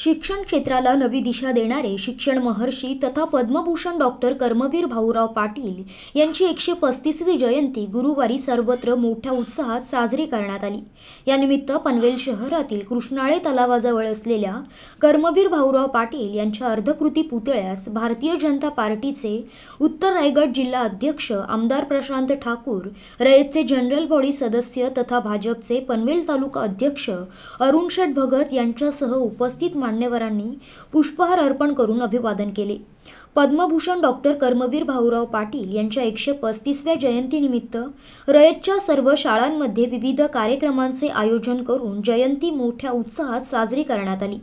शिक्षण क्षेत्राला नवी दिशा देणारे शिक्षण महर्षी तथा पद्मभूषण डॉक्टर कर्मवीर भाऊराव पाटील यांची एकशे पस्तीसवी जयंती गुरुवारी सर्वत्र मोठ्या उत्साहात साजरी करण्यात आली यानिमित्त पनवेल शहरातील कृष्णाळे तलावाजवळ असलेल्या कर्मवीर भाऊराव पाटील यांच्या अर्धकृती पुतळ्यास भारतीय जनता पार्टीचे उत्तर रायगड जिल्हा अध्यक्ष आमदार प्रशांत ठाकूर रयतचे जनरल बॉडी सदस्य तथा भाजपचे पनवेल तालुका अध्यक्ष अरुण भगत यांच्यासह उपस्थित मान्यवरांनी पुष्पहार अर्पण करून अभिवादन केले पद्मभूषण डॉक्टर कर्मवीर भाऊराव पाटील यांच्या एकशे पस्तीसव्या जयंतीनिमित्त रयतच्या सर्व शाळांमध्ये विविध कार्यक्रमांचे आयोजन करून जयंती मोठ्या उत्साहात साजरी करण्यात आली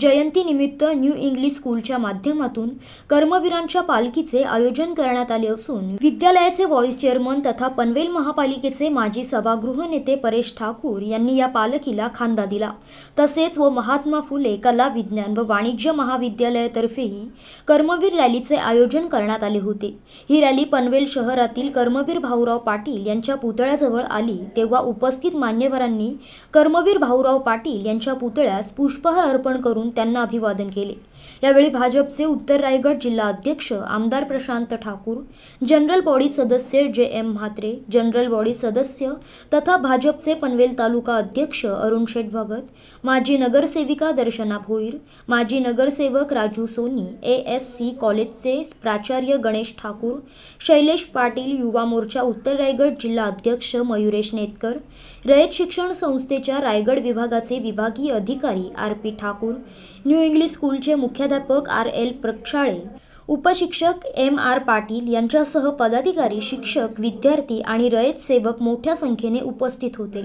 जयंतीनिमित्त न्यू इंग्लिश स्कूलच्या माध्यमातून कर्मवीरांच्या पालखीचे आयोजन करण्यात आले असून विद्यालयाचे व्हॉइस चेअरमन तथा पनवेल महापालिकेचे माजी सभागृह नेते परेश ठाकूर यांनी या पालखीला खांदा दिला तसेच व महात्मा फुले कला कला विज्ञान व वाणिज्य महाविद्यालयातर्फेही कर्मवीर रॅलीचे आयोजन करण्यात आले होते ही रॅली पनवेल शहरातील कर्मवीर भाऊराव पाटील यांच्या पुतळ्याजवळ आली तेव्हा उपस्थित मान्यवरांनी कर्मवीर भाऊराव पाटील यांच्या पुतळ्यास पुष्पहार अर्पण करून त्यांना अभिवादन केले यावेळी भाजपचे उत्तर रायगड जिल्हा अध्यक्ष आमदार प्रशांत ठाकूर जनरल बॉडी सदस्य जे एम म्हात्रे जनरल बॉडी सदस्य तथा भाजपचे पनवेल तालुका अध्यक्ष अरुण शेठ भगत माजी नगरसेविका दर्शना होईल माजी नगरसेवक Raju Soni A S C कॉलेजचे प्राचार्य गणेश ठाकूर शैलेश पाटील युवा मोर्चा उत्तर रायगड जिल्हा अध्यक्ष मयुरेश नेतकर रयत शिक्षण संस्थेच्या रायगड विभागाचे विभागीय अधिकारी R P Thakur New English स्कूलचे मुख्याध्यापक आर एल प्रक्षाळे उपशिक्षक एम आर पाटील यांच्यासह पदाधिकारी शिक्षक विद्यार्थी आणि रयत सेवक मोठ्या संख्येने उपस्थित होते